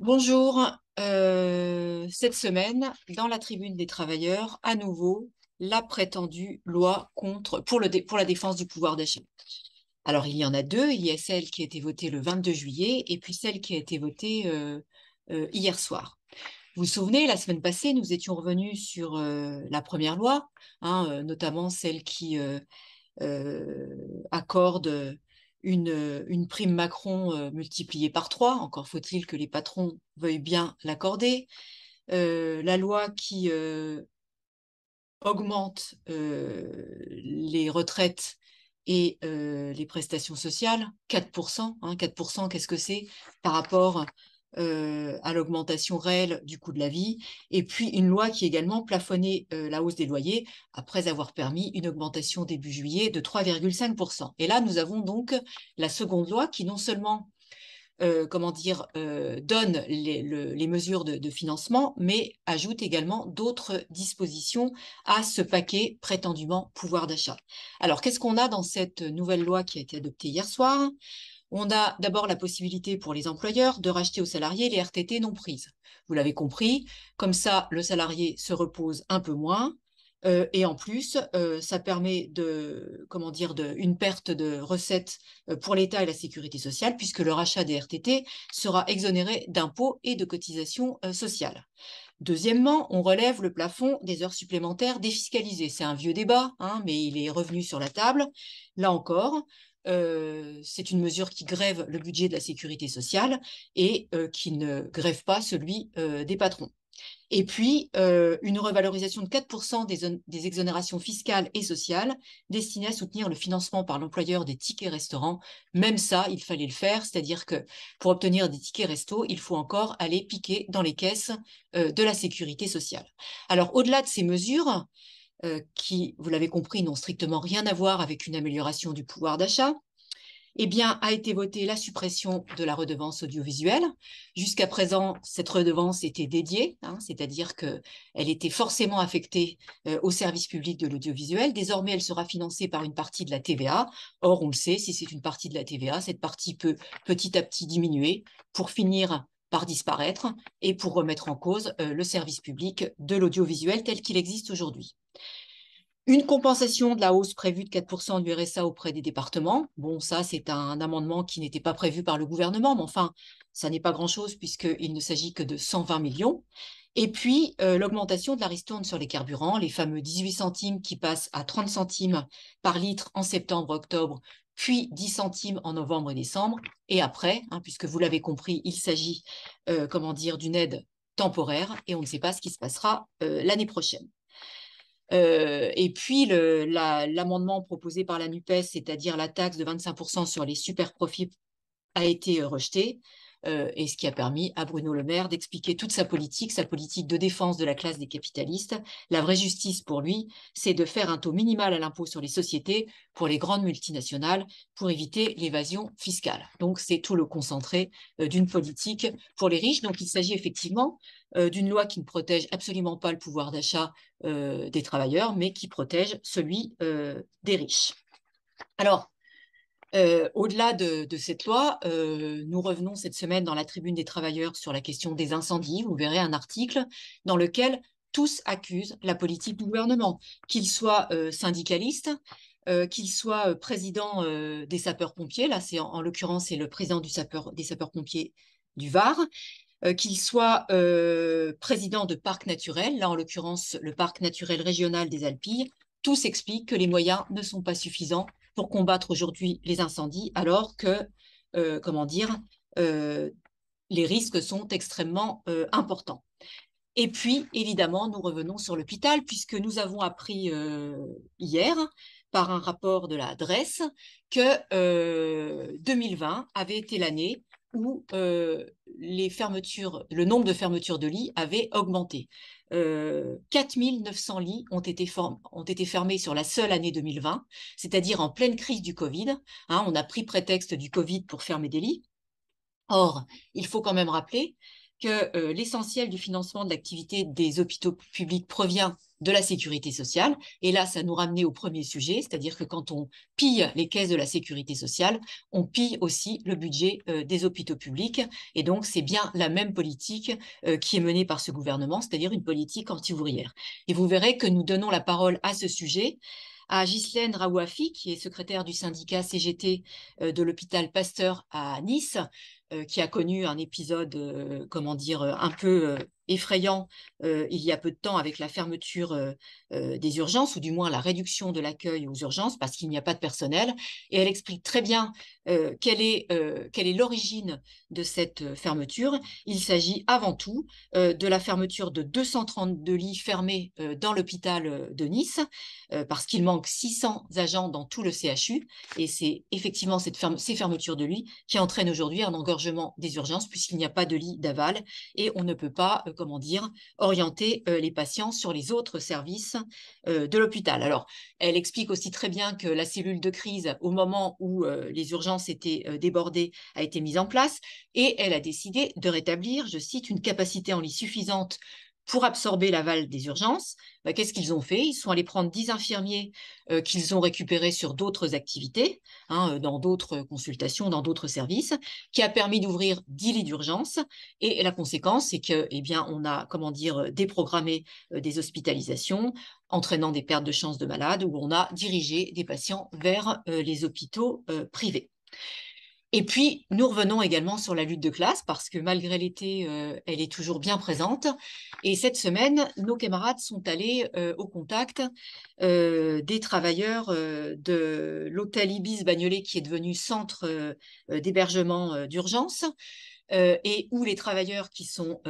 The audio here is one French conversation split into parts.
Bonjour. Euh, cette semaine, dans la tribune des travailleurs, à nouveau, la prétendue loi contre, pour, le, pour la défense du pouvoir d'achat. Alors, il y en a deux. Il y a celle qui a été votée le 22 juillet et puis celle qui a été votée euh, euh, hier soir. Vous vous souvenez, la semaine passée, nous étions revenus sur la première loi, hein, notamment celle qui accorde euh, une, prime Macron euh, multipliée par trois, encore faut-il que les patrons veuillent bien l'accorder, euh, la loi qui augmente les retraites et les prestations sociales, 4%. 4%, hein, qu'est-ce que c'est par rapport euh, à l'augmentation réelle du coût de la vie, et puis une loi qui également plafonnait euh, la hausse des loyers après avoir permis une augmentation début juillet de 3,5%. Et là, nous avons donc la seconde loi qui non seulement euh, comment dire, donne les, mesures de, financement, mais ajoute également d'autres dispositions à ce paquet prétendument pouvoir d'achat. Alors, qu'est-ce qu'on a dans cette nouvelle loi qui a été adoptée hier soir on a d'abord la possibilité pour les employeurs de racheter aux salariés les RTT non prises. Vous l'avez compris, comme ça, le salarié se repose un peu moins. Euh, et en plus, euh, ça permet de, comment dire, une perte de recettes euh, pour l'État et la sécurité sociale, puisque le rachat des RTT sera exonéré d'impôts et de cotisations sociales. Deuxièmement, on relève le plafond des heures supplémentaires défiscalisées. C'est un vieux débat, hein, mais il est revenu sur la table. Là encore, euh, c'est une mesure qui grève le budget de la sécurité sociale et euh, qui ne grève pas celui euh, des patrons. Et puis, une revalorisation de 4% des, des, exonérations fiscales et sociales destinées à soutenir le financement par l'employeur des tickets restaurants. Même ça, il fallait le faire, c'est-à-dire que pour obtenir des tickets resto, il faut encore aller piquer dans les caisses de la sécurité sociale. Alors, au-delà de ces mesures, euh, qui, vous l'avez compris, n'ont strictement rien à voir avec une amélioration du pouvoir d'achat, eh bien, a été votée la suppression de la redevance audiovisuelle. Jusqu'à présent, cette redevance était dédiée, hein, c'est-à-dire qu'elle était forcément affectée euh, au service public de l'audiovisuel. Désormais, elle sera financée par une partie de la TVA. Or, on le sait, si c'est une partie de la TVA, cette partie peut petit à petit diminuer pour finir par disparaître et pour remettre en cause euh, le service public de l'audiovisuel tel qu'il existe aujourd'hui. Une compensation de la hausse prévue de 4% du RSA auprès des départements. Bon, ça, c'est un amendement qui n'était pas prévu par le gouvernement, mais enfin, ça n'est pas grand-chose puisqu'il ne s'agit que de 120 millions. Et puis, euh, l'augmentation de la ristourne sur les carburants, les fameux 18 centimes qui passent à 30 centimes par litre en septembre-octobre, puis 10 centimes en novembre décembre. Et après, hein, puisque vous l'avez compris, il s'agit, euh, comment dire, d'une aide temporaire et on ne sait pas ce qui se passera euh, l'année prochaine. Euh, et puis, l'amendement proposé par la NUPES, c'est-à-dire la taxe de 25% sur les super profits, a été euh, rejeté. Euh, et ce qui a permis à Bruno Le Maire d'expliquer toute sa politique, sa politique de défense de la classe des capitalistes. La vraie justice pour lui, c'est de faire un taux minimal à l'impôt sur les sociétés pour les grandes multinationales pour éviter l'évasion fiscale. Donc c'est tout le concentré euh, d'une politique pour les riches. Donc il s'agit effectivement euh, d'une loi qui ne protège absolument pas le pouvoir d'achat des travailleurs, mais qui protège celui des riches. Alors, au-delà de, cette loi, nous revenons cette semaine dans la tribune des travailleurs sur la question des incendies. Vous verrez un article dans lequel tous accusent la politique du gouvernement, qu'il soit syndicaliste, qu'il soit président des sapeurs-pompiers, là c'est en, l'occurrence c'est le président du sapeur, des sapeurs-pompiers du Var, qu'il soit président de parc naturel, là en l'occurrence le parc naturel régional des Alpilles, tous expliquent que les moyens ne sont pas suffisants pour combattre aujourd'hui les incendies, alors que, euh, comment dire, euh, les risques sont extrêmement euh, importants. Et puis, évidemment, nous revenons sur l'hôpital, puisque nous avons appris hier, par un rapport de la Dresse que 2020 avait été l'année où les fermetures, le nombre de fermetures de lits avait augmenté. 4900 euh, lits ont été, ont été, fermés sur la seule année 2020, c'est-à-dire en pleine crise du Covid. Hein, on a pris prétexte du Covid pour fermer des lits. Or, il faut quand même rappeler que euh, l'essentiel du financement de l'activité des hôpitaux publics provient de la sécurité sociale. Et là, ça nous ramenait au premier sujet, c'est-à-dire que quand on pille les caisses de la sécurité sociale, on pille aussi le budget euh, des hôpitaux publics. Et donc, c'est bien la même politique euh, qui est menée par ce gouvernement, c'est-à-dire une politique anti-ouvrière. Et vous verrez que nous donnons la parole à ce sujet à Ghislaine Raouafi, qui est secrétaire du syndicat CGT euh, de l'hôpital Pasteur à Nice, euh, qui a connu un épisode, euh, comment dire, euh, un peu effrayant il y a peu de temps avec la fermeture des urgences, ou du moins la réduction de l'accueil aux urgences parce qu'il n'y a pas de personnel. Et elle explique très bien quelle est quelle est l'origine de cette fermeture. Il s'agit avant tout de la fermeture de 232 lits fermés dans l'hôpital de Nice parce qu'il manque 600 agents dans tout le CHU. Et c'est effectivement cette ferme, ces fermetures de lits qui entraînent aujourd'hui un engorgement des urgences puisqu'il n'y a pas de lit d'aval et on ne peut pas, euh, comment dire, orienter euh, les patients sur les autres services euh, de l'hôpital. Alors, elle explique aussi très bien que la cellule de crise, au moment où les urgences étaient débordées, a été mise en place et elle a décidé de rétablir, je cite, une capacité en lit suffisante pour absorber l'aval des urgences, bah, qu'est-ce qu'ils ont fait Ils sont allés prendre 10 infirmiers euh, qu'ils ont récupérés sur d'autres activités, hein, euh, dans d'autres consultations, dans d'autres services, qui a permis d'ouvrir 10 lits d'urgence. Et la conséquence, c'est que, eh bien, on a, comment dire, euh, déprogrammé des hospitalisations, entraînant des pertes de chances de malades, où on a dirigé des patients vers les hôpitaux privés. Et puis, nous revenons également sur la lutte de classe, parce que malgré l'été, euh, elle est toujours bien présente. Et cette semaine, nos camarades sont allés euh, au contact euh, des travailleurs de l'hôtel Ibis Bagnolet, qui est devenu centre d'hébergement d'urgence, et où les travailleurs qui sont,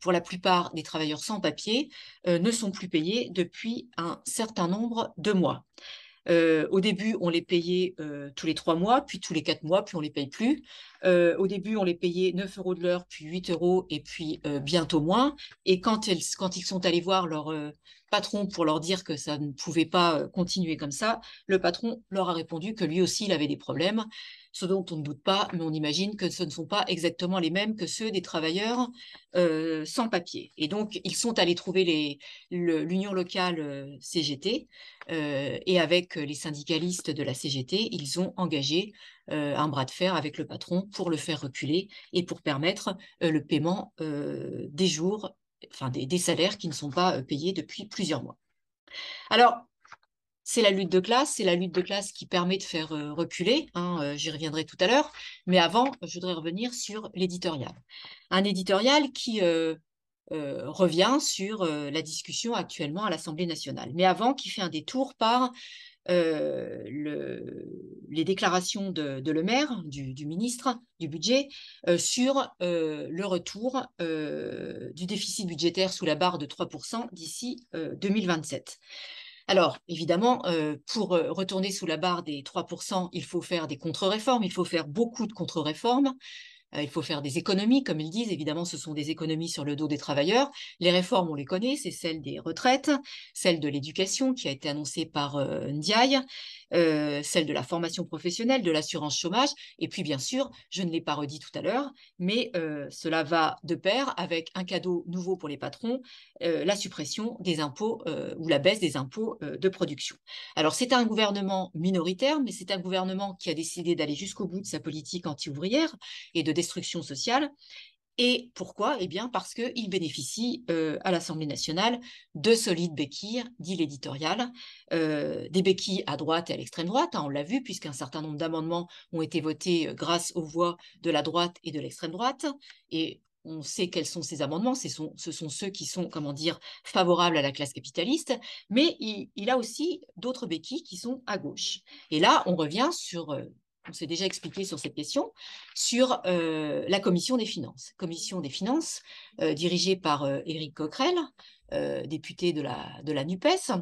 pour la plupart, des travailleurs sans papier, ne sont plus payés depuis un certain nombre de mois au début, on les payait tous les trois mois, puis tous les quatre mois, puis on les paye plus. au début, on les payait 9 euros de l'heure, puis 8 euros, et puis bientôt moins. Et quand, elles, quand ils sont allés voir leur, pour leur dire que ça ne pouvait pas euh, continuer comme ça, le patron leur a répondu que lui aussi, il avait des problèmes, ce dont on ne doute pas, mais on imagine que ce ne sont pas exactement les mêmes que ceux des travailleurs euh, sans papier. Et donc, ils sont allés trouver l'union locale euh, CGT, et avec les syndicalistes de la CGT, ils ont engagé un bras de fer avec le patron pour le faire reculer et pour permettre le paiement des jours des, salaires qui ne sont pas euh, payés depuis plusieurs mois. Alors, c'est la lutte de classe, c'est la lutte de classe qui permet de faire euh, reculer, hein, euh, j'y reviendrai tout à l'heure, mais avant, je voudrais revenir sur l'éditorial. Un éditorial qui revient sur la discussion actuellement à l'Assemblée nationale, mais avant, qui fait un détour par euh, les déclarations de, Le Maire, du, ministre du budget, euh, sur euh, le retour du déficit budgétaire sous la barre de 3% d'ici 2027. Alors, évidemment, pour retourner sous la barre des 3%, il faut faire des contre-réformes, il faut faire beaucoup de contre-réformes. Euh, il faut faire des économies, comme ils disent. Évidemment, ce sont des économies sur le dos des travailleurs. Les réformes, on les connaît, c'est celle des retraites, celle de l'éducation qui a été annoncée par euh, Ndiaye, euh, celle de la formation professionnelle, de l'assurance chômage. Et puis, bien sûr, je ne l'ai pas redit tout à l'heure, mais cela va de pair avec un cadeau nouveau pour les patrons, la suppression des impôts ou la baisse des impôts de production. Alors, c'est un gouvernement minoritaire, mais c'est un gouvernement qui a décidé d'aller jusqu'au bout de sa politique anti-ouvrière et de destruction sociale. Et pourquoi Eh bien parce qu'il bénéficie euh, à l'Assemblée nationale de solides béquilles, dit l'éditorial, euh, des béquilles à droite et à l'extrême droite, hein, on l'a vu, puisqu'un certain nombre d'amendements ont été votés euh, grâce aux voix de la droite et de l'extrême droite, et on sait quels sont ces amendements, ce sont, ce sont, ceux qui sont, comment dire, favorables à la classe capitaliste, mais il, il a aussi d'autres béquilles qui sont à gauche. Et là, on revient sur on s'est déjà expliqué sur cette question, sur euh, la commission des finances. Commission des finances euh, dirigée par euh, Éric Coquerel, député de la, de la NUPES,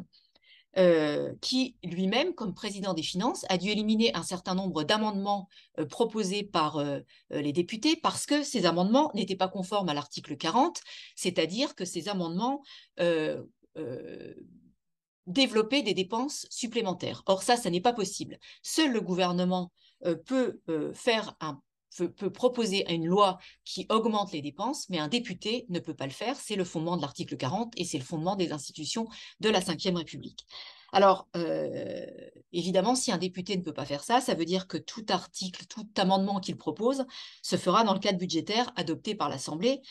qui lui-même, comme président des finances, a dû éliminer un certain nombre d'amendements proposés par les députés parce que ces amendements n'étaient pas conformes à l'article 40, c'est-à-dire que ces amendements développaient des dépenses supplémentaires. Or ça, ça n'est pas possible. Seul le gouvernement euh, peut euh, faire peut, proposer une loi qui augmente les dépenses, mais un député ne peut pas le faire. C'est le fondement de l'article 40 et c'est le fondement des institutions de la Ve République. Alors, euh, évidemment, si un député ne peut pas faire ça, ça veut dire que tout article, tout amendement qu'il propose se fera dans le cadre budgétaire adopté par l'Assemblée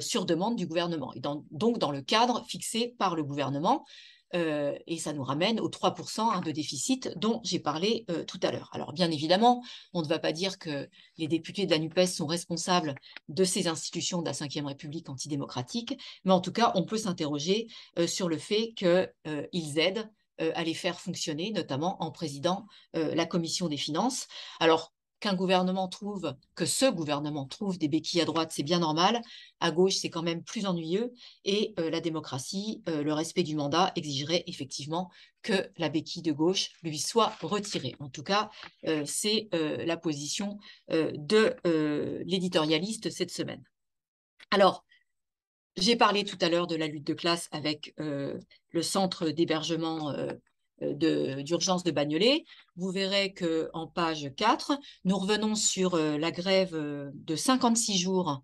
sur demande du gouvernement, et donc dans le cadre fixé par le gouvernement. Euh, et ça nous ramène aux 3% hein, de déficit dont j'ai parlé euh, tout à l'heure. Alors bien évidemment, on ne va pas dire que les députés de la NUPES sont responsables de ces institutions de la Ve République antidémocratique, mais en tout cas, on peut s'interroger euh, sur le fait qu'ils aident à les faire fonctionner, notamment en président la commission des finances. Alors, qu'un gouvernement trouve, que ce gouvernement trouve des béquilles à droite, c'est bien normal. À gauche, c'est quand même plus ennuyeux. Et euh, la démocratie, euh, le respect du mandat exigerait effectivement que la béquille de gauche lui soit retirée. En tout cas, euh, c'est la position de l'éditorialiste cette semaine. Alors, j'ai parlé tout à l'heure de la lutte de classe avec le centre d'hébergement euh, d'urgence de, Bagnolet, vous verrez que en page 4, nous revenons sur euh, la grève euh, de 56 jours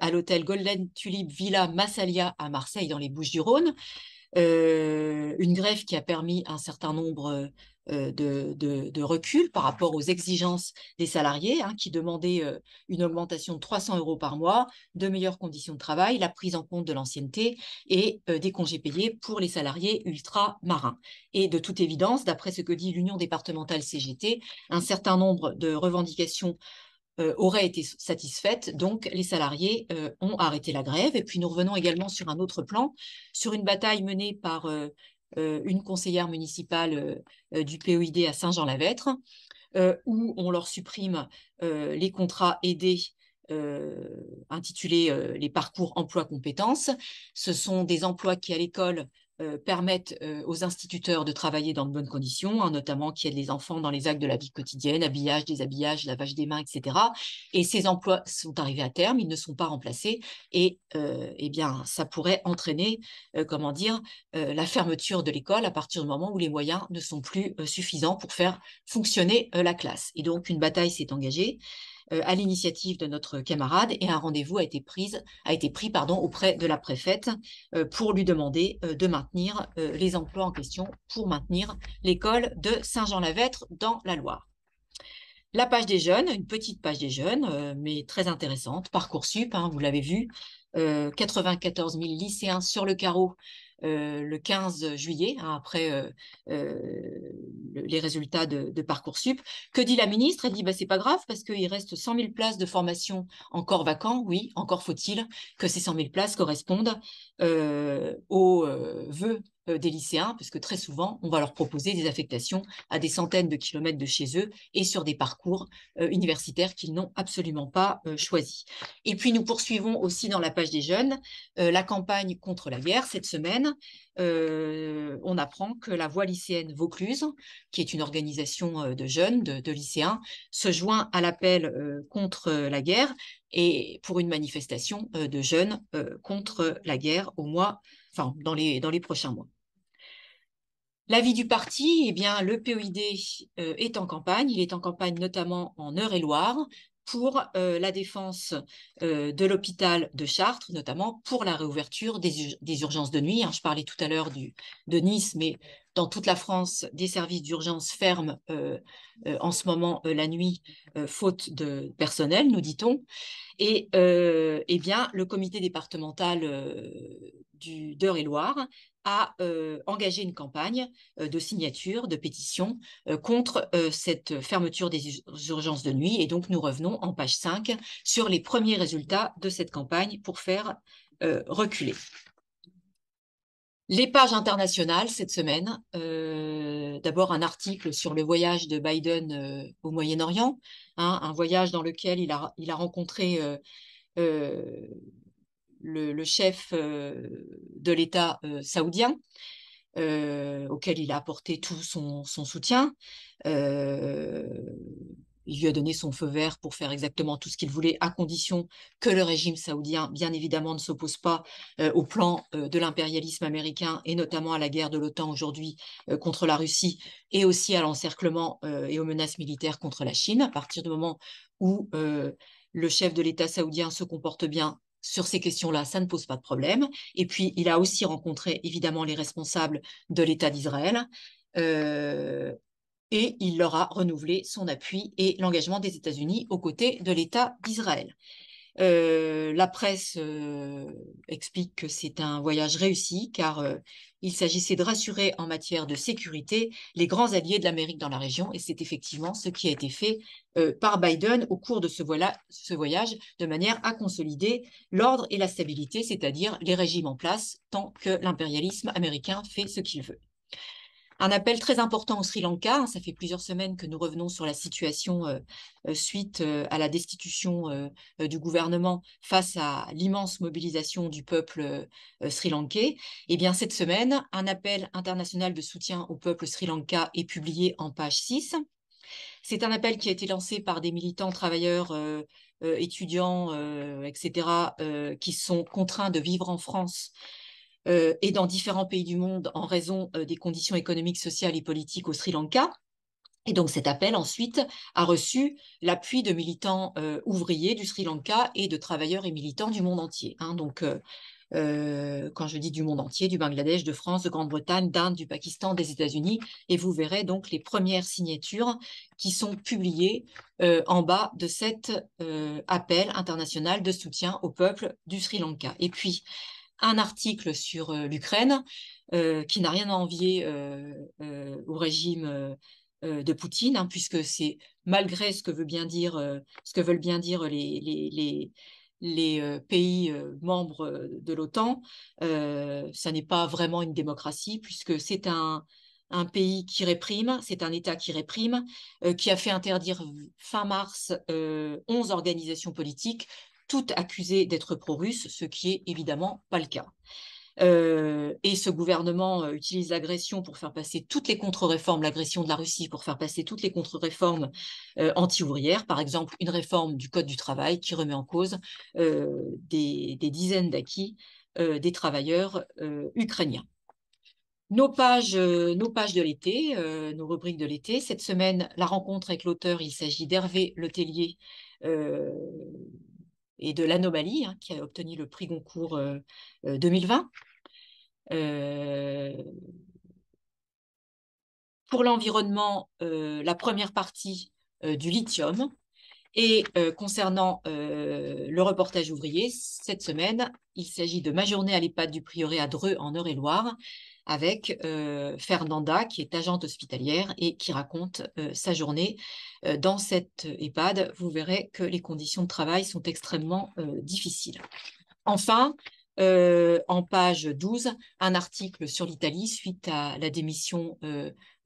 à l'hôtel Golden Tulip Villa Massalia à Marseille, dans les Bouches-du-Rhône. une grève qui a permis un certain nombre euh, de, recul par rapport aux exigences des salariés hein, qui demandaient euh, une augmentation de 300 euros par mois, de meilleures conditions de travail, la prise en compte de l'ancienneté et euh, des congés payés pour les salariés ultramarins. Et de toute évidence, d'après ce que dit l'Union départementale CGT, un certain nombre de revendications auraient été satisfaites, donc les salariés ont arrêté la grève. Et puis nous revenons également sur un autre plan, sur une bataille menée par euh, une conseillère municipale euh, euh, du POID à Saint-Jean-la-Vêtre, où on leur supprime les contrats aidés intitulés les parcours emploi compétences. Ce sont des emplois qui à l'école euh, permettent euh, aux instituteurs de travailler dans de bonnes conditions, hein, notamment notamment qui aident des enfants dans les actes de la vie quotidienne, habillage, déshabillage, lavage des mains, etc. Et ces emplois sont arrivés à terme, ils ne sont pas remplacés, et euh, eh bien, ça pourrait entraîner, comment dire, la fermeture de l'école à partir du moment où les moyens ne sont plus suffisants pour faire fonctionner la classe. Et donc, une bataille s'est engagée. Euh, à l'initiative de notre camarade et un rendez-vous a été, a été pris pardon, auprès de la préfète euh, pour lui demander euh, de maintenir les emplois en question pour maintenir l'école de Saint-Jean-Lavêtre dans la Loire. La page des jeunes, une petite page des jeunes, mais très intéressante. Parcoursup, hein, vous l'avez vu, 94 000 lycéens sur le carreau euh, le 15 juillet, hein, après euh, euh, les résultats de, Parcoursup. Que dit la ministre Elle dit bah, c'est pas grave parce qu'il reste 100 000 places de formation encore vacantes. Oui, encore faut-il que ces 100 000 places correspondent aux vœux des lycéens, parce que très souvent, on va leur proposer des affectations à des centaines de kilomètres de chez eux et sur des parcours universitaires qu'ils n'ont absolument pas choisis. Et puis, nous poursuivons aussi dans la page des jeunes la campagne contre la guerre cette semaine euh, on apprend que la voie lycéenne Vaucluse, qui est une organisation euh, de jeunes, de, lycéens, se joint à l'appel euh, contre la guerre et pour une manifestation de jeunes contre la guerre au mois, enfin, dans les, dans les prochains mois. L'avis du parti, eh bien, le POID est en campagne. Il est en campagne notamment en Eure-et-Loire, pour euh, la défense euh, de l'hôpital de Chartres, notamment pour la réouverture des, urgences de nuit. Hein, je parlais tout à l'heure de Nice, mais dans toute la France, des services d'urgence ferment euh, en ce moment la nuit, faute de personnel, nous dit-on. Et eh bien, le comité départemental du d'Eure-et-Loire a euh, engagé une campagne euh, de signature, de pétition euh, contre cette fermeture des urgences de nuit. Et donc, nous revenons en page 5 sur les premiers résultats de cette campagne pour faire reculer. Les pages internationales cette semaine, d'abord un article sur le voyage de Biden au Moyen-Orient, hein, un voyage dans lequel il a, il a rencontré le, chef euh, de l'État euh, saoudien, euh, auquel il a apporté tout son, soutien. Il lui a donné son feu vert pour faire exactement tout ce qu'il voulait, à condition que le régime saoudien, bien évidemment, ne s'oppose pas au plan de l'impérialisme américain et notamment à la guerre de l'OTAN aujourd'hui contre la Russie et aussi à l'encerclement et aux menaces militaires contre la Chine. À partir du moment où le chef de l'État saoudien se comporte bien, sur ces questions-là, ça ne pose pas de problème. Et puis, il a aussi rencontré évidemment les responsables de l'État d'Israël. Euh, et il leur a renouvelé son appui et l'engagement des États-Unis aux côtés de l'État d'Israël. Euh, la presse euh, explique que c'est un voyage réussi car euh, il s'agissait de rassurer en matière de sécurité les grands alliés de l'Amérique dans la région et c'est effectivement ce qui a été fait par Biden au cours de ce, voilà, ce, voyage de manière à consolider l'ordre et la stabilité, c'est-à-dire les régimes en place tant que l'impérialisme américain fait ce qu'il veut. Un appel très important au Sri Lanka. Hein. Ça fait plusieurs semaines que nous revenons sur la situation euh, euh, suite euh, à la destitution du gouvernement face à l'immense mobilisation du peuple sri-lankais. Et eh bien cette semaine, un appel international de soutien au peuple sri Lanka est publié en page 6. C'est un appel qui a été lancé par des militants, travailleurs, étudiants, etc., qui sont contraints de vivre en France euh, et dans différents pays du monde en raison euh, des conditions économiques, sociales et politiques au Sri Lanka. Et donc cet appel ensuite a reçu l'appui de militants euh, ouvriers du Sri Lanka et de travailleurs et militants du monde entier. Hein. donc quand je dis du monde entier, du Bangladesh, de France, de Grande-Bretagne, d'Inde, du Pakistan, des États-Unis, et vous verrez donc les premières signatures qui sont publiées en bas de cet appel international de soutien au peuple du Sri Lanka. Et puis, un article sur euh, l'Ukraine euh, qui n'a rien à envier euh, au régime de Poutine, hein, puisque c'est malgré ce que, veut bien veulent bien dire les, pays membres de l'OTAN, ça n'est pas vraiment une démocratie puisque c'est un, pays qui réprime, c'est un État qui réprime, qui a fait interdire fin mars 11 organisations politiques, toutes accusées d'être pro-russes, ce qui est évidemment pas le cas. Euh, et ce gouvernement euh, utilise l'agression pour faire passer toutes les contre-réformes, l'agression de la Russie pour faire passer toutes les contre-réformes euh, anti-ouvrières, par exemple une réforme du Code du travail qui remet en cause des, des, dizaines d'acquis des travailleurs ukrainiens. Nos pages, nos pages de l'été, nos rubriques de l'été, cette semaine, la rencontre avec l'auteur, il s'agit d'Hervé Letellier et de l'anomalie, hein, qui a obtenu le prix Goncourt 2020. Euh, euh, euh, pour l'environnement, la première partie du lithium, et euh, concernant euh, le reportage ouvrier, cette semaine, il s'agit de ma journée à l'EHPAD du Prioré à Dreux en Eure-et-Loire avec euh, Fernanda, qui est agente hospitalière et qui raconte sa journée dans cette EHPAD. Vous verrez que les conditions de travail sont extrêmement difficiles. Enfin, en page 12, un article sur l'Italie suite à la démission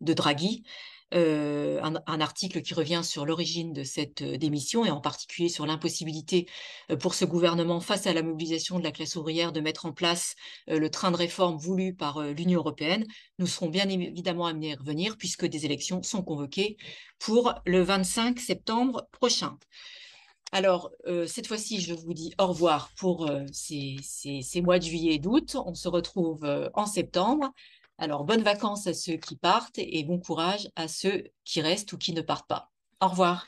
de Draghi, euh, un, article qui revient sur l'origine de cette euh, démission et en particulier sur l'impossibilité euh, pour ce gouvernement, face à la mobilisation de la classe ouvrière, de mettre en place le train de réforme voulu par l'Union européenne. Nous serons bien évidemment amenés à revenir puisque des élections sont convoquées pour le 25 septembre prochain. Alors, cette fois-ci, je vous dis au revoir pour ces, mois de juillet et d'août. On se retrouve en septembre alors, bonnes vacances à ceux qui partent et bon courage à ceux qui restent ou qui ne partent pas. Au revoir.